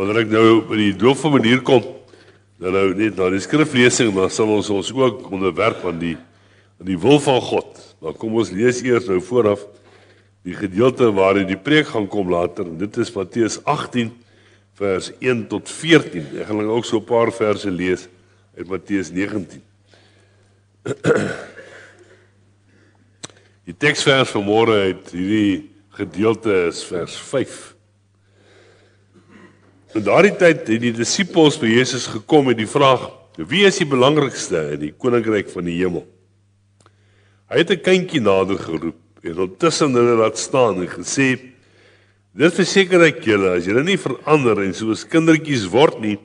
wanneer ek nou by die doof van manier kom dan nou net na die skriflesing maar sal ons ons ook onderwerp aan die aan die wil van God. Dan kom ons lees eers nou vooraf die gedeelte waarin die preek gaan kom later. Dit is Matteus 18 vers 1 tot 14. Ek gaan ook so 'n paar verse lees uit Matteus 19. Die teksvers vanmôre uit hierdie gedeelte is vers In daardie tyd het die disippels toe Jesus gekom met die vraag: "Wie is die belangrikste in die koninkryk van die hemel?" Hy het 'n kindjie nader geroep en hom tussen hulle laat staan en gesê: "Dis verseker ek julle, as julle nie verander en soos kindertjies word nie,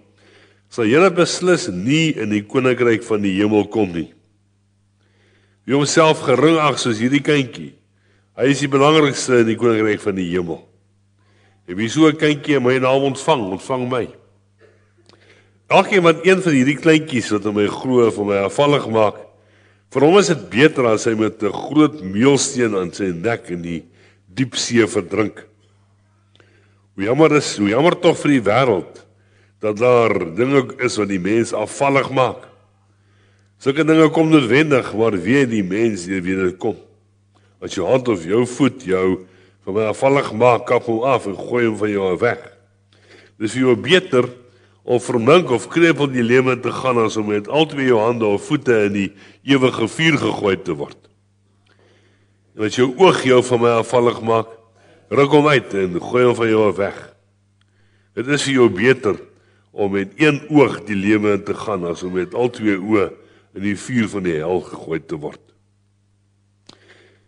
sal julle beslis nie in die koninkryk van die hemel kom nie." Hy homself geringag soos hierdie kindjie. Hy is die belangrikste in die koninkryk van die hemel. En wie so 'n kindjie my naam ontvang, ontvang my. Elkeen wat een van hierdie kleintjies wat my glo of my afvallig maak, vir hom is dit beter as hy met 'n groot meulsteen aan sy nek in die diepsee verdrink. Hoe jammer is, hoe jammer tog vir die wêreld dat daar dinge is wat die mens afvallig maak. Sulke dinge kom noodwendig waar weer die mens weer kom. As jou hand of jou voet jou van my afvallig maak kap hom af en gooi hom van jou weg. Dis vir jou beter om vermink of krepel die lewe te gaan as om met albei jou hande of voete in die ewige vuur gegooi te word. En as jou oog jou van my afvallig maak, ruk hom uit en gooi hom van jou weg. Dit is vir jou beter om met een oog die lewe in te gaan as om met albei oë in die vuur van die hel gegooi te word.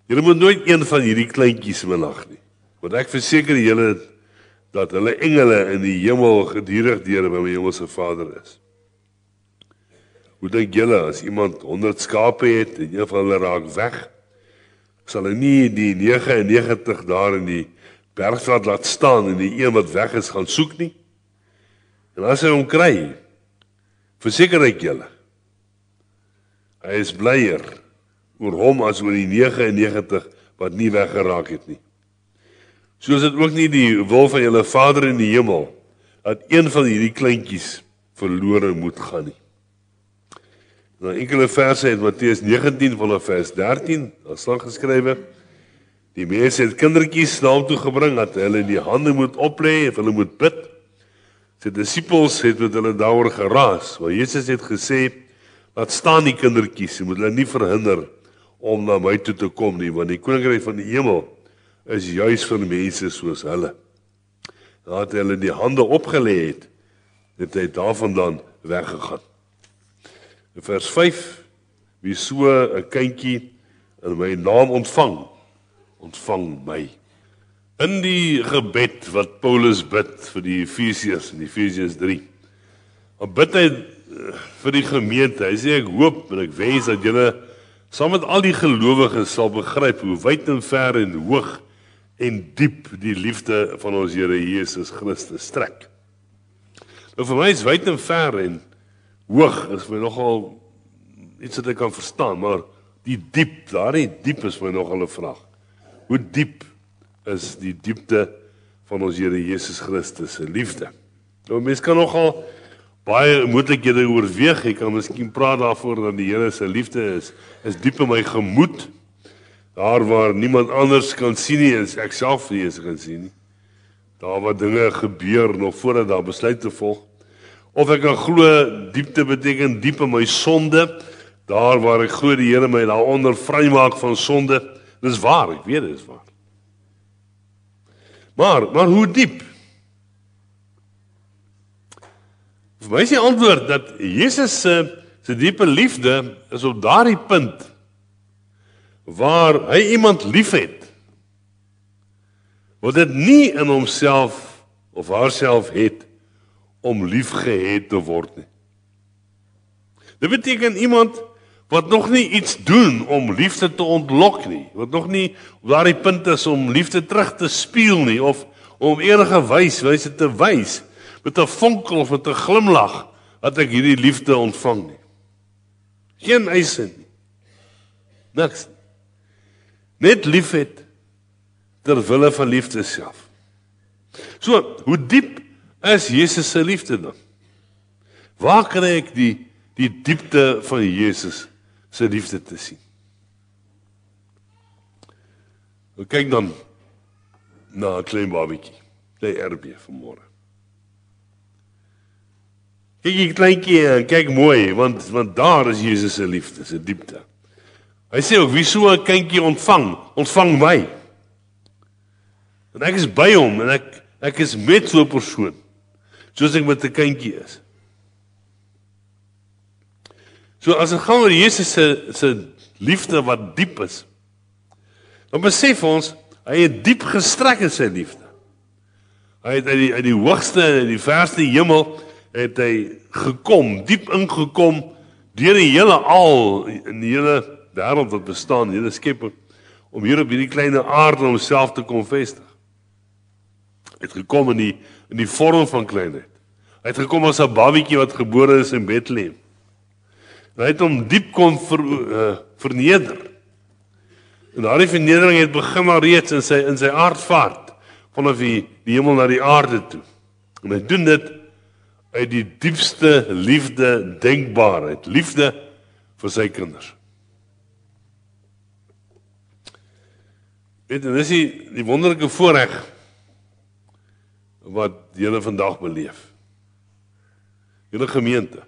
Julle moet nooit een van hierdie kleintjies minag nie. Want ek verseker julle dat hulle engele in die hemel gedurig deure by my Hemelse Vader is. Hoe dink julle as iemand 100 skape het en een van hulle raak weg, sal hy nie die 99 daar in die bergstad laat staan en die een wat weg is gaan soek nie? En as hy hom kry, verseker ek julle, hy is blyer oor hom as oor die 99 wat nie weggeraak het nie. Soos dit ook nie die wil van julle Vader in die hemel dat een van hierdie kleintjies verlore moet gaan nie. Nou enkele verse uit Matteus 19 vanaf vers 13, daar staan geskrywe: Die mense het kindertjies na hom toe gebring dat hulle die hande moet oplê en hulle moet bid. Sy disippels het met hulle daaroor geraas, want Jesus het gesê: "Wat staan die kindertjies? Moet hulle nie verhinder om na my toe te kom nie want die koninkryk van die hemel is juis vir mense soos hulle. Nadat hulle die hande opgelê het, het hy daarvandaan weggegaan. In vers 5 wie so 'n kindjie in my naam ontvang, ontvang my. In die gebed wat Paulus bid vir die Efesiërs in Efesiërs 3. Hy bid hy eh, vir die gemeente. Hy sê ek hoop en ek wens dat julle saam met al die gelowiges sal begryp hoe wyd en ver en hoog en diep die liefde van ons Here Jesus Christus strek. Nou vir my is wyd en ver en hoog is my nogal iets wat ek kan verstaan, maar die diep, daai diep is my nogal 'n vraag. Hoe diep is die diepte van ons Here Jesus Christus se liefde? Nou mense kan nogal baie moontlikhede oorweeg. Ek kan miskien praat daarvoor dat die Here se liefde is is diep in my gemoed. Daar waar niemand anders kan sien nie, is ek self nie eens kan sien nie. Daar waar dinge gebeur nog voordat daar besluit te volg. Of ek kan glo diepte beteken diep in my sonde, daar waar ek glo die Here my daaronder vrymaak van sonde. Dis waar, ek weet dit is waar. Maar, maar hoe diep? Vir my is die antwoord dat Jesus se se diepe liefde is op daardie punt waar hy iemand liefhet wat dit nie in homself of haarself het om liefgehet te word nie. Dit beteken iemand wat nog nie iets doen om liefde te ontlok nie, wat nog nie op daardie punt is om liefde terug te speel nie of om enige wys wyse te wys. Wijs, met 'n vonkel of met 'n glimlag dat ek hierdie liefde ontvang nie. Geen eise nie. Niks. Net liefhet ter wille van liefde self. So, hoe diep is Jesus se liefde dan? Waar kry ek die die diepte van Jesus se liefde te sien? Ek kyk dan na 'n klein babietjie, die erbie van môre. Dit is kleintjie, eh, kyk mooi, want want daar is Jesus se liefde, se diepte. Hy sê ook wie so 'n kindjie ontvang, ontvang my. Want ek is by hom en ek ek is met so 'n persoon. Soos ek met 'n kindjie is. So as ons gaan oor Jesus se se liefde wat diep is. Dan besef ons hy het diep gestrek in sy liefde. Hy het uit die uit die hoogste en die verste hemel het hy gekom, diep ingekom deur die hele al in die hele wêreld wat bestaan, die hele skepping om hier op hierdie klein aarde homself te kom vestig. Het gekom in die in die vorm van kleinheid. Hy het gekom as 'n babatjie wat gebore is in Bethlehem. En hy het hom diep kon ver, uh, verneder. En daardie vernedering het begin maar reeds in sy in sy aardvaart vanaf die, die hemel na die aarde toe. En hy doen dit uit die diepste liefde denkbaar uit liefde vir sy kinders. Dit is die, die wonderlike voorreg wat julle vandag beleef. Julle gemeente.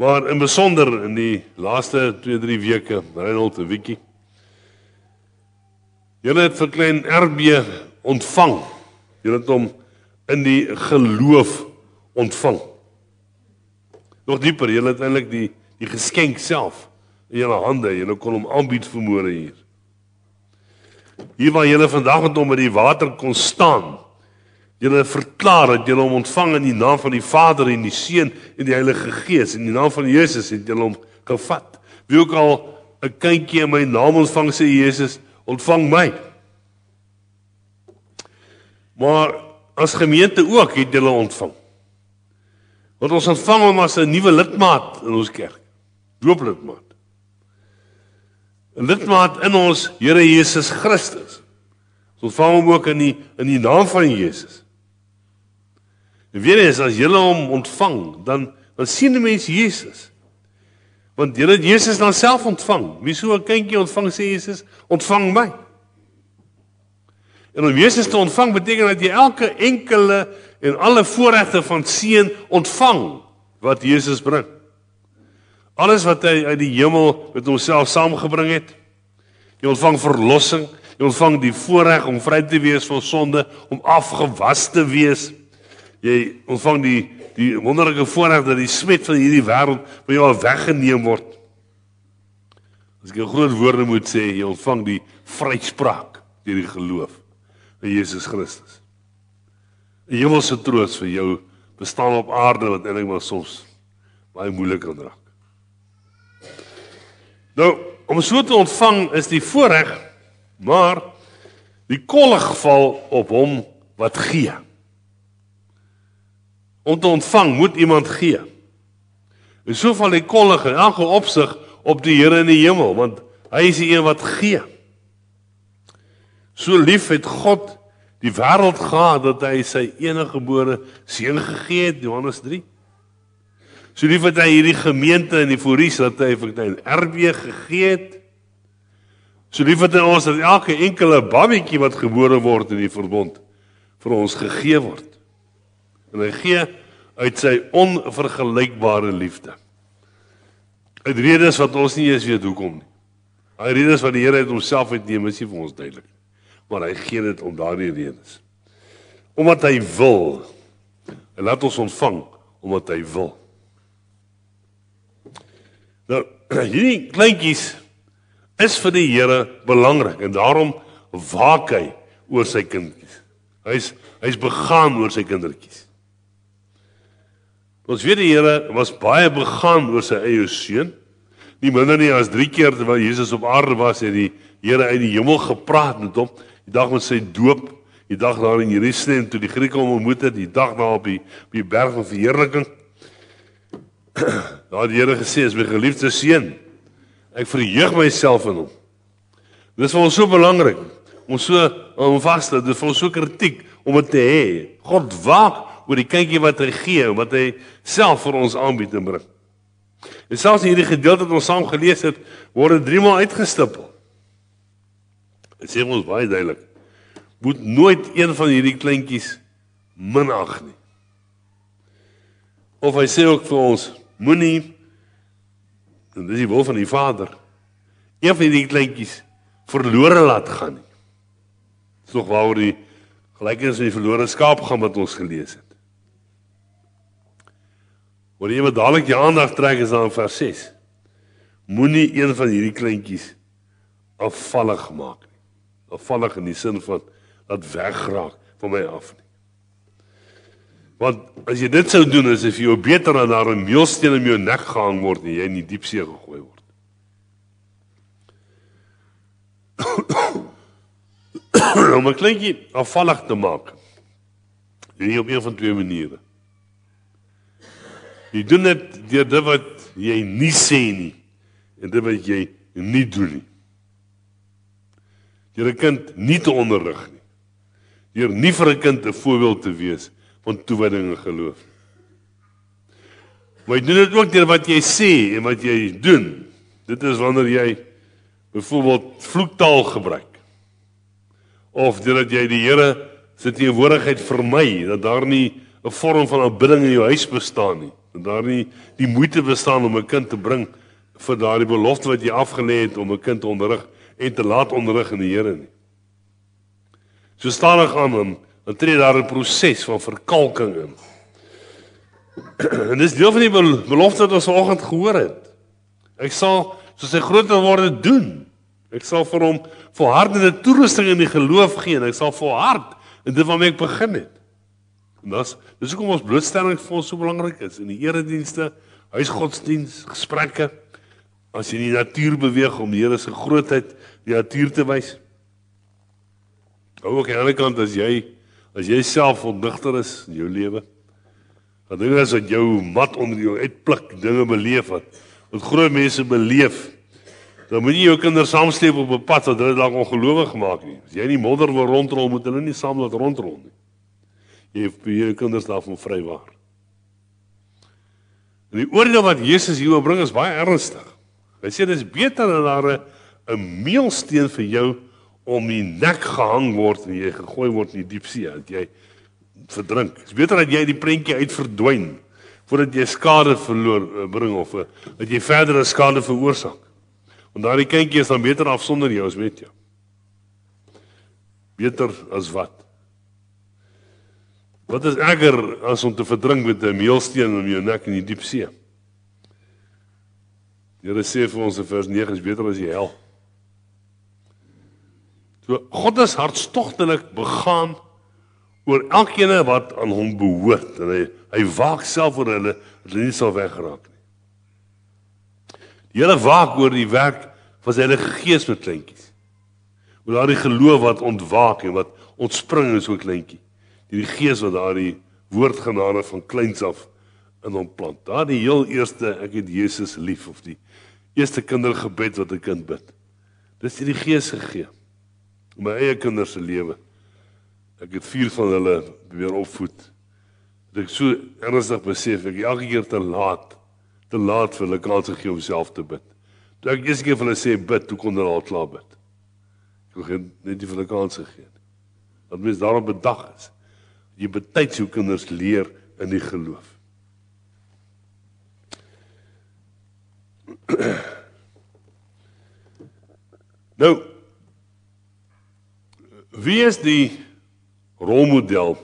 Maar in besonder in die laaste 2-3 weke, Reinhold en Wiekie. Julle het vir klein RB ontvang. Julle het hom in die geloof ontvang. Nog dieper, jy het eintlik die die geskenk self in jou hande, jy kon hom aanbied vir môre hier. Hier waar jy vandag met hom by die water kon staan. Jy het verklaar dat jy hom ontvang in die naam van die Vader en die Seun en die Heilige Gees en in die naam van Jesus het jy hom gevat. Wie ook al 'n kindjie in my naam ontvang sê Jesus, ontvang my. Maar as gemeente ook het jy hulle ontvang. Want ons ontvang hom as 'n nuwe lidmaat in ons kerk. Dooplidmaat. 'n Lidmaat in ons Here Jesus Christus. Ons ontvang hom ook in die in die naam van Jesus. En weer eens as jy hom ontvang, dan dan sien die mense Jesus. Want jy het Jesus dan self ontvang. Wie so 'n kindjie ontvang sê Jesus, ontvang my. En om Jesus te ontvang beteken dat jy elke enkele en alle voorregte van seën ontvang wat Jesus bring. Alles wat hy uit die hemel met homself saamgebring het. Jy ontvang verlossing, jy ontvang die voorreg om vry te wees van sonde, om afgewas te wees. Jy ontvang die die wonderlike voorreg dat die smet van hierdie wêreld van jou weggeneem word. As ek groot woorde moet sê, jy ontvang die vryspraak deur die geloof in Jesus Christus. 'n hemelse troos vir jou bestaan op aarde wat eintlik maar soms baie moeilik kan raak. Nou, om so te ontvang is die voorreg, maar die kollig val op hom wat gee. Om te ontvang moet iemand gee. En so val die kollig in elke opsig op die Here in die hemel, want hy is die een wat gee. So lief het God die wêreld gehad dat hy sy enige gebore seun gegee het Johannes 3. So lief het hy hierdie gemeente in die Foris dat hy vir hulle 'n erwe gegee het. So lief het hy ons dat elke enkele babietjie wat gebore word in die verbond vir ons gegee word. En hy gee uit sy onvergelykbare liefde. Uit redes wat ons nie eens weet hoekom nie. Hy redes wat die Here het homself uitneem is nie vir ons duidelik nie maar hy gee dit om daardie redes. Omdat hy wil. En laat ons ontvang omdat hy wil. Nou, hierdie kleintjies is vir die Here belangrik en daarom waak hy oor sy kindertjies. Hy's hy's begaan oor sy kindertjies. Ons weet die Here was baie begaan oor sy eie seun. Nie minder nie as 3 keer terwyl Jesus op aarde was, het die Here uit die hemel gepraat met hom die dag van sy doop, die dag daar in Jerusalem toe die Grieke hom ontmoet het, die dag na op die op die berg van verheerliking. daar het die Here gesê, "Is my geliefde seun. Ek verheug myself in hom." Dis vir ons so belangrik. Ons so om vas te, dis vir ons so kritiek om dit te hê. God waak oor die kindjie wat hy gee, wat hy self vir ons aanbied en bring. En selfs in hierdie gedeelte wat ons saam gelees het, word dit driemaal uitgestipel. Dit sê ons baie duidelik. Moet nooit een van hierdie kleintjies minag nie. Of hy sê ook vir ons, moenie en dis die wil van die Vader. Een van hierdie kleintjies verlore laat gaan nie. Dis nog waaroor die gelykenis van die verlore skaap gaan wat ons gelees het. Wanneer jy met dadelik jou aandag trek is aan vers 6. Moenie een van hierdie kleintjies afvallig maak vinnig in die sin van dat wegraak van my af nie. Want as jy dit sou doen is dit vir jou beter dan daar 'n meelsteen in jou nek gehang word en jy in die diepsee gegooi word. om 'n kleintjie afvallig te maak. Jy doen dit op een van twee maniere. Jy doen dit deur dit wat jy nie sê nie en dit wat jy nie doen nie deur 'n kind nie te onderrig nie. Deur nie vir 'n kind 'n voorbeeld te wees van toewyding en geloof. Maar doen dit ook deur wat jy sê en wat jy doen. Dit is wanneer jy byvoorbeeld vloektaal gebruik of deurdat jy die Here se teenwoordigheid vermy dat daar nie 'n vorm van aanbidding in jou huis bestaan nie. Dat daar nie die moeite bestaan om 'n kind te bring vir daardie belofte wat jy afgelê het om 'n kind te onderrig nie en te laat onderrig in die Here nie. So staan hy aan en dan tree daar 'n proses van verkalking in. en dis deel van die belofte wat ons vanoggend gehoor het. Ek sal soos hy groter word doen. Ek sal vir hom volhardende toerusting in die geloof gee en ek sal volhard in dit waarmee ek begin het. En dis dis hoekom ons blootstelling vir ons so belangrik is in die eredienste, huisgodsdiens, gesprekke as jy in die natuur beweeg om die Here se grootheid die natuur te wys. Hou ook aan die ander kant as jy as jy self ontdigter is in jou lewe. Dan dinge is wat jou mat onder jou uitpluk, dinge beleef wat wat groot mense beleef. Dan moet jy jou kinders saamsleep op 'n pad wat hulle dalk ongelowig maak nie. As jy in die modder wil rondrol, moet hulle nie saam laat rondrol nie. Jy het jou kinders daarvan vrywaar. En die oordeel wat Jesus hier oopbring is baie ernstig. Hy sê dis beter dat daar 'n meelsteen vir jou om die nek gehang word en jy gegooi word in die diepsee dat jy verdrink. Dis beter dat jy die prentjie uit verdwyn voordat jy skade verloor eh, bring of eh, dat jy verdere skade veroorsaak. Want daardie kindjie is dan beter af sonder jou, as weet jy. Beter as wat? Wat is erger as om te verdrink met 'n meelsteen om jou nek in die diepsee? Here sê vir ons in vers 9 is beter as die hel. So God is hartstogtelik begaan oor elkeen wat aan hom behoort en hy hy waak self oor hulle dat hulle nie sal wegraak nie. Die Here waak oor die werk van sy Heilige Gees met kleintjies. Oor daardie geloof wat ontwaak en wat ontspring in so 'n kleintjie. Die, die Gees wat daardie woord genade van kleins af in hom plant. Daardie heel eerste ek het Jesus lief of die eerste kindergebed wat 'n kind bid. Dis hierdie Gees gegee. My eie kinders se lewe. Ek het vier van hulle weer opvoed. Dat ek so ernstig besef ek elke keer te laat te laat vir hulle kans gegee om self te bid. Toe ek eers keer vir hulle sê bid, toe kon hulle al klaar bid. Ek het net nie vir hulle kans gegee nie. Wat mens daarop bedag is, jy betyds hoe kinders leer in die geloof. nou wie is die rolmodel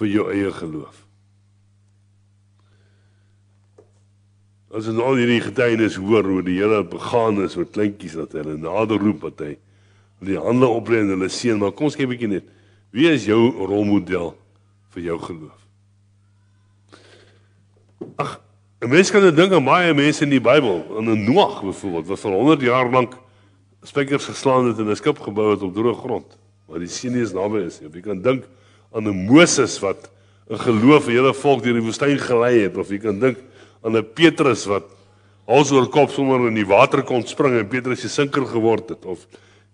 vir jou eie geloof? As ons al hierdie getuienis hoor hoe die Here begaan is met kleintjies wat hulle nader roep wat hy die hande oplei en hulle seën, maar kom ons kyk 'n bietjie net. Wie is jou rolmodel vir jou geloof? 'n Mens kan dit dink aan baie mense in die Bybel, aan Noag byvoorbeeld, wat vir 100 jaar lank spykers geslaan het en 'n skip gebou het op droë grond, waar die see nie eens naby is nie. Of jy kan dink aan 'n Moses wat 'n geloof vir hele volk deur die woestyn gelei het, of jy kan dink aan 'n Petrus wat hals oor kop sommer in die water kon spring en Petrus se sinker geword het of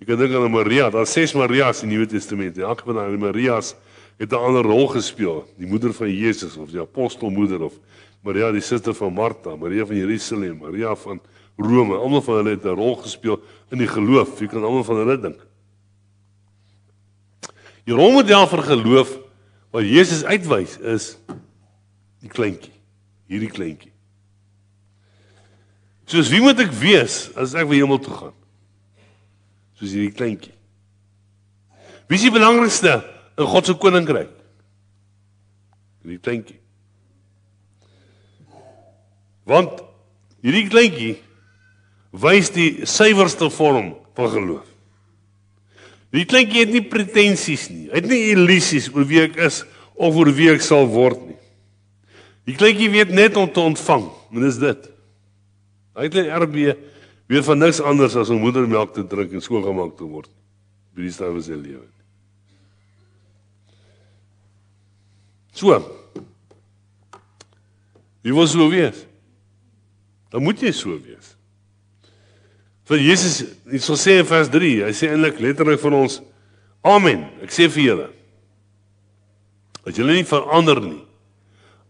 jy kan dink aan 'n Maria, daar ses Marias in die Nuwe Testament. Elke van daai Marias het 'n ander rol gespeel, die moeder van Jesus of die apostelmoeder of Maria die suster van Martha, Maria van Jerusalem, Maria van Rome. Almal van hulle het 'n rol gespeel in die geloof. Jy kan almal van hulle dink. Die rolmodel vir geloof wat Jesus uitwys is die kleintjie, hierdie kleintjie. Soos wie moet ek wees as ek weer hemel toe gaan? Soos hierdie kleintjie. Wie is die belangrikste in God se koninkryk? Hierdie kleintjie. Want hierdie kleintjie wys die suiwerste vorm van geloof. Die kleintjie het nie pretensies nie. Hy het nie illusies oor wie ek is of oor wie ek sal word nie. Die kleintjie weet net om te ontvang, en dis dit. Hy het nie RB weet van niks anders as om moedermelk te drink en skoongemaak te word by die stad van sy lewe. So. Wie wou sou wees? Dan moet jy so wees. Want Jesus, hy sê in vers 3, hy sê eintlik letterlik van ons, amen, ek sê vir julle. As julle nie verander nie,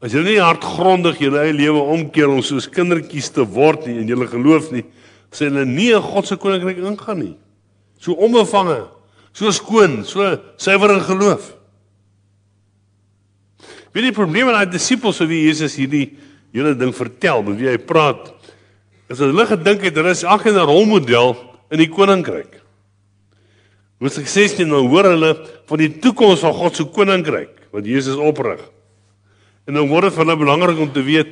as julle nie hartgrondig julle eie lewe omkeer om soos kindertjies te word nie, en julle geloof nie, sê hulle nie in God se koninkryk ingaan nie. So onbevange, so skoon, so suiwer in geloof. Wie die probleem met al die disippels so wie Jesus hierdie hele ding vertel met wie hy praat. As hulle gedink het hulle is ag en 'n rolmodel in die koninkryk. Hoofstuk 16 nou hoor hulle van die toekoms van God se koninkryk wat Jesus oprig. En nou word dit vir hulle belangrik om te weet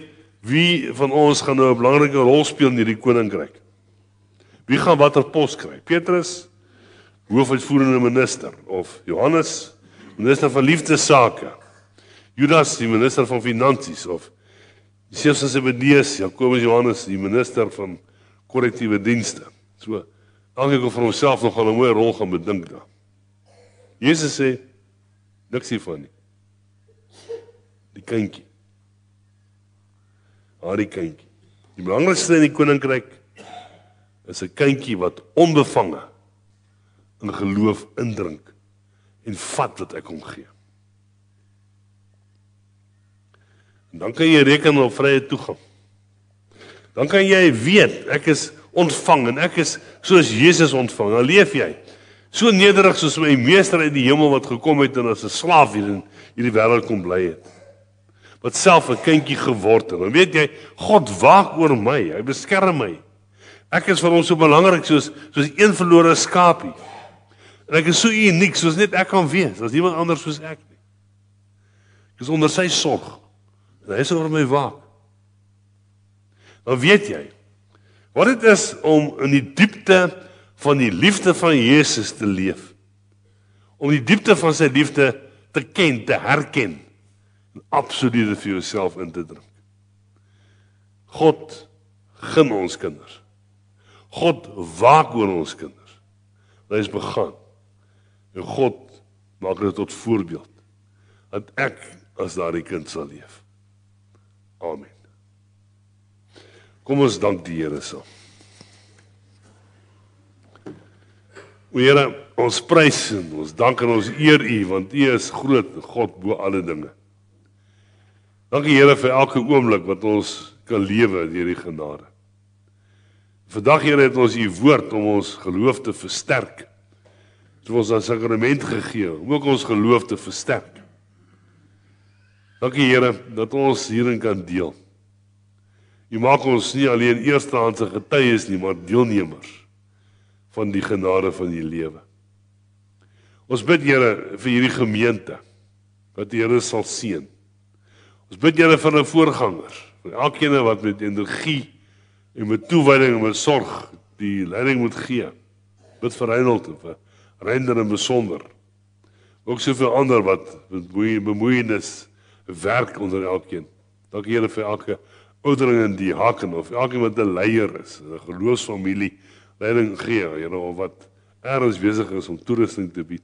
wie van ons gaan nou 'n belangrike rol speel in hierdie koninkryk. Wie gaan watter pos kry? Petrus, hoofuitvoerende minister of Johannes, minister van liefdesake? Judas, die minister van finansies of Jesus se menees, Jakobus Johannes, die minister van korrektiewe dienste. So dankie gou vir homself nog aan 'n mooi rol gaan bedink da. Jesus sê niks hiervan nie. Die kindjie. Haar die kindjie. Die belangrikste in die koninkryk is 'n kindjie wat onbevange in geloof indrink en vat wat ek hom gee. En dan kan jy reken op vrye toegang. Dan kan jy weet ek is ontvang en ek is soos Jesus ontvang. Dan leef jy so nederig soos my meester uit die hemel wat gekom het en as 'n slaaf hier in hierdie wêreld kom bly het. Wat self 'n kindjie geword het. Dan weet jy God waak oor my. Hy beskerm my. Ek is vir hom so belangrik soos soos een verlore skaapie. En ek is so uniek soos net ek kan wees. Daar's niemand anders soos ek nie. Ek is onder sy sorg. En hy is oor my waak. Dan nou weet jy wat dit is om in die diepte van die liefde van Jesus te leef. Om die diepte van sy liefde te ken, te herken en absoluut vir jouself in te drink. God gun ons kinders. God waak oor ons kinders. Hy is begaan. En God maak dit tot voorbeeld dat ek as daardie kind sal leef. Amen. Kom ons dank die Here so. O Here, ons prys en ons dank en ons eer U want U is groot God bo alle dinge. Dankie Here vir elke oomblik wat ons kan lewe deur U genade. Vandag Here het ons U woord om ons geloof te versterk. Het ons het 'n sakrament gegee om ook ons geloof te versterk. Dankie Here dat ons hierin kan deel. U maak ons nie alleen eerstehandse getuies nie, maar deelnemers van die genade van u lewe. Ons bid Here vir hierdie gemeente dat die Here sal seën. Ons bid Here vir 'n voorganger, vir elkeen wat met energie en met toewyding en met sorg die leiding moet gee. Bid vir Reinhold en vir Render en besonder. Ook soveel ander wat met bemoeienis boeien, werk onder elkeen. Dankie Here vir elke ouderling in die hakken of elkeen wat 'n leier is, 'n geloofsfamilie leiding gee, Here, of wat ergens besig is om toerusting te bied.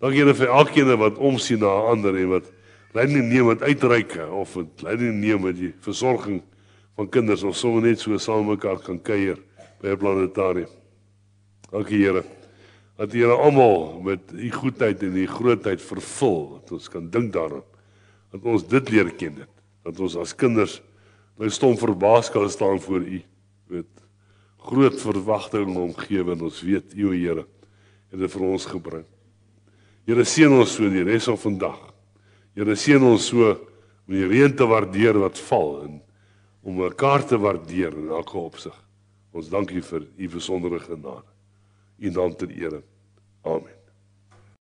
Dankie Here vir elkeen wat omsien na ander en wat leiding neem wat uitreik of wat leiding neem met die versorging van kinders of sommer net so saam mekaar kan kuier by 'n planetarium. Dankie Here dat U hulle almal met U goedheid en U grootheid vervul. Dat ons kan dink daaraan dat ons dit leer ken dit dat ons as kinders nou stom verbaas kan staan voor u weet groot verwagtinge omgewe en ons weet u o Here het dit vir ons gebring Here seën ons so die res van vandag Here seën ons so om die reën te waardeer wat val en om mekaar te waardeer in elke opsig ons dankie vir u besondere genade in naam ter ere amen